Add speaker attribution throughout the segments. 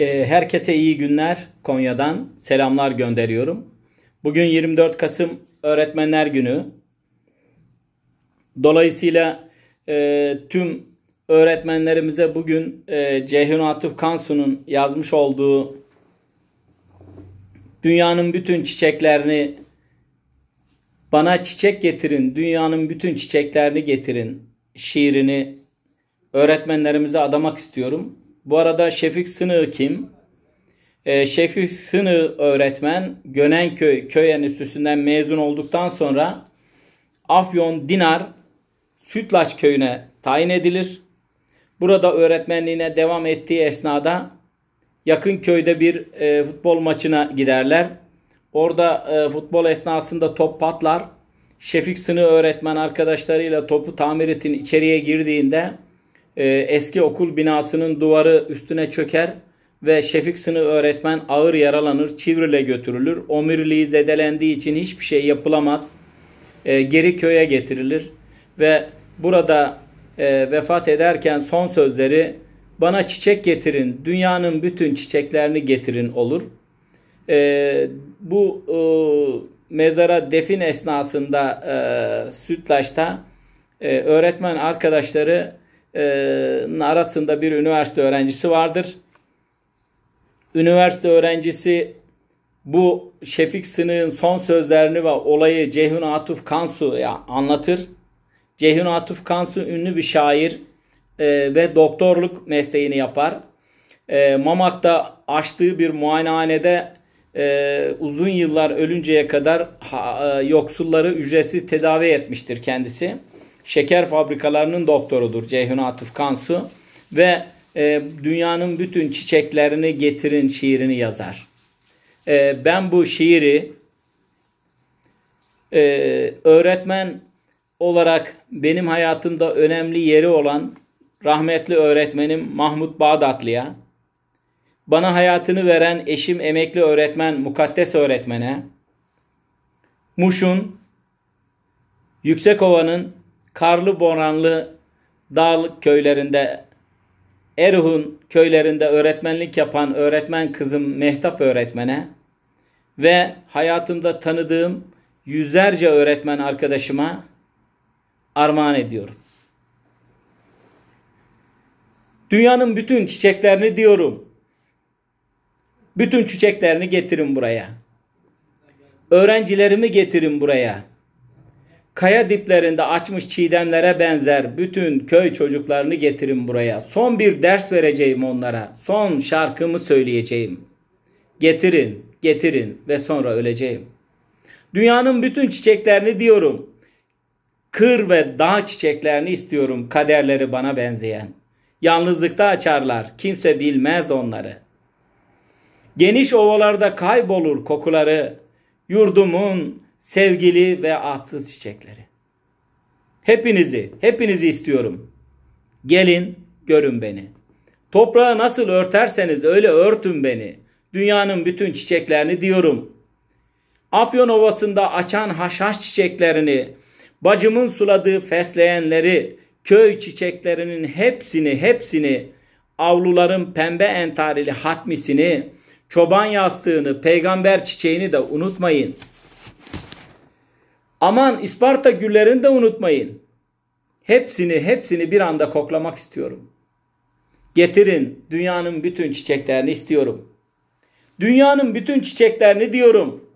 Speaker 1: Ee, herkese iyi günler Konya'dan selamlar gönderiyorum. Bugün 24 Kasım Öğretmenler Günü. Dolayısıyla e, tüm öğretmenlerimize bugün e, Ceyhun Atıp Kansu'nun yazmış olduğu Dünyanın bütün çiçeklerini bana çiçek getirin, dünyanın bütün çiçeklerini getirin şiirini öğretmenlerimize adamak istiyorum. Bu arada Şefik Sınığı kim? E, Şefik Sınığı öğretmen Gönenköy Köy Enstitüsü'nden mezun olduktan sonra Afyon Dinar Sütlaç Köyü'ne tayin edilir. Burada öğretmenliğine devam ettiği esnada yakın köyde bir e, futbol maçına giderler. Orada e, futbol esnasında top patlar. Şefik Sınığı öğretmen arkadaşlarıyla topu tamir için içeriye girdiğinde ee, eski okul binasının duvarı üstüne çöker ve Şefik sınıf öğretmen ağır yaralanır, Çivril'e götürülür. Omirliği zedelendiği için hiçbir şey yapılamaz. E, geri köye getirilir ve burada e, vefat ederken son sözleri bana çiçek getirin, dünyanın bütün çiçeklerini getirin olur. E, bu e, mezara defin esnasında e, Sütlaç'ta e, öğretmen arkadaşları ee, arasında bir üniversite öğrencisi vardır. Üniversite öğrencisi bu Şefik Sınık'ın son sözlerini ve olayı Ceyhun Atuf Kansu'ya anlatır. Ceyhun Atuf Kansu ünlü bir şair e, ve doktorluk mesleğini yapar. E, Mamak'ta açtığı bir muayenehanede e, uzun yıllar ölünceye kadar yoksulları ücretsiz tedavi etmiştir kendisi şeker fabrikalarının doktorudur Ceyhun Atıf Kansu ve e, dünyanın bütün çiçeklerini getirin şiirini yazar. E, ben bu şiiri e, öğretmen olarak benim hayatımda önemli yeri olan rahmetli öğretmenim Mahmut Bağdatlı'ya, bana hayatını veren eşim emekli öğretmen Mukaddes öğretmene, Muş'un, Yüksekova'nın karlı boranlı dağlık köylerinde Erhun köylerinde öğretmenlik yapan öğretmen kızım Mehtap öğretmene ve hayatımda tanıdığım yüzlerce öğretmen arkadaşıma armağan ediyorum. Dünyanın bütün çiçeklerini diyorum. Bütün çiçeklerini getirin buraya. Öğrencilerimi getirin buraya. Kaya diplerinde açmış çiğdemlere benzer bütün köy çocuklarını getirin buraya. Son bir ders vereceğim onlara. Son şarkımı söyleyeceğim. Getirin, getirin ve sonra öleceğim. Dünyanın bütün çiçeklerini diyorum. Kır ve dağ çiçeklerini istiyorum kaderleri bana benzeyen. Yalnızlıkta açarlar, kimse bilmez onları. Geniş ovalarda kaybolur kokuları. Yurdumun, sevgili ve atsız çiçekleri. Hepinizi, hepinizi istiyorum. Gelin, görün beni. Toprağı nasıl örterseniz öyle örtün beni. Dünyanın bütün çiçeklerini diyorum. Afyon Ovası'nda açan haşhaş çiçeklerini, bacımın suladığı fesleğenleri, köy çiçeklerinin hepsini, hepsini, avluların pembe entarili hatmisini, çoban yastığını, peygamber çiçeğini de unutmayın.'' Aman İsparta güllerini de unutmayın. Hepsini hepsini bir anda koklamak istiyorum. Getirin dünyanın bütün çiçeklerini istiyorum. Dünyanın bütün çiçeklerini diyorum.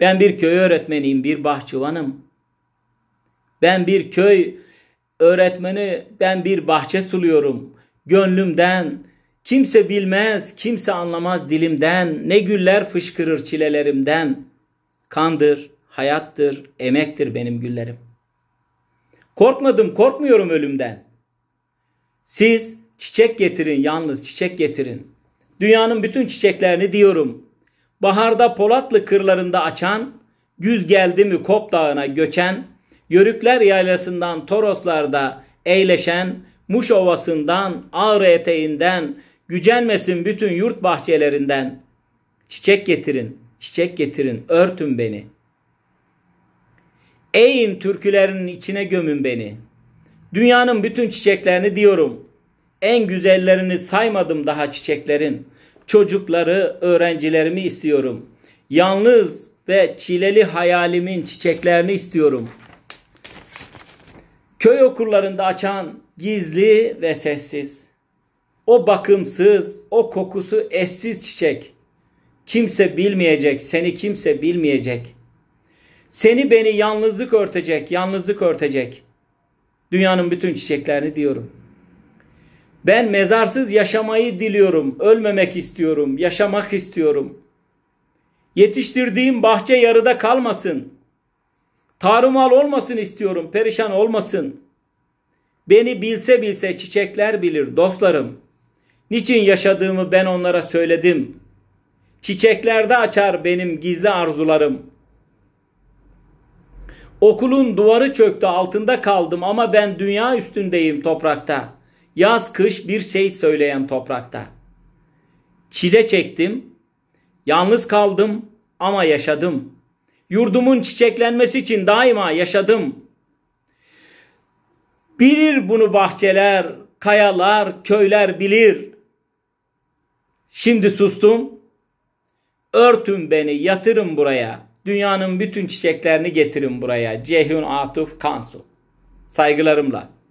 Speaker 1: Ben bir köy öğretmeniyim, bir bahçıvanım. Ben bir köy öğretmeni, ben bir bahçe suluyorum. Gönlümden, kimse bilmez, kimse anlamaz dilimden, ne güller fışkırır çilelerimden. Kandır, hayattır, emektir benim güllerim. Korkmadım, korkmuyorum ölümden. Siz çiçek getirin, yalnız çiçek getirin. Dünyanın bütün çiçeklerini diyorum. Baharda Polatlı kırlarında açan, güz geldi mi Kop Dağı'na göçen, Yörükler yaylasından Toroslarda eyleşen, Muş Ovası'ndan, Ağrı eteğinden, gücenmesin bütün yurt bahçelerinden. Çiçek getirin, çiçek getirin, örtün beni.'' Eğin türkülerinin içine gömün beni. Dünyanın bütün çiçeklerini diyorum. En güzellerini saymadım daha çiçeklerin. Çocukları, öğrencilerimi istiyorum. Yalnız ve çileli hayalimin çiçeklerini istiyorum. Köy okullarında açan gizli ve sessiz. O bakımsız, o kokusu eşsiz çiçek. Kimse bilmeyecek, seni kimse bilmeyecek.'' Seni beni yalnızlık örtecek, yalnızlık örtecek. Dünyanın bütün çiçeklerini diyorum. Ben mezarsız yaşamayı diliyorum, ölmemek istiyorum, yaşamak istiyorum. Yetiştirdiğim bahçe yarıda kalmasın. Tarımal olmasın istiyorum, perişan olmasın. Beni bilse bilse çiçekler bilir dostlarım. Niçin yaşadığımı ben onlara söyledim. Çiçeklerde açar benim gizli arzularım. Okulun duvarı çöktü altında kaldım ama ben dünya üstündeyim toprakta. Yaz kış bir şey söyleyen toprakta. Çile çektim, yalnız kaldım ama yaşadım. Yurdumun çiçeklenmesi için daima yaşadım. Bilir bunu bahçeler, kayalar, köyler bilir. Şimdi sustum. Örtün beni, yatırın buraya.'' Dünyanın bütün çiçeklerini getirin buraya. Cehun Atuf Kansu. Saygılarımla.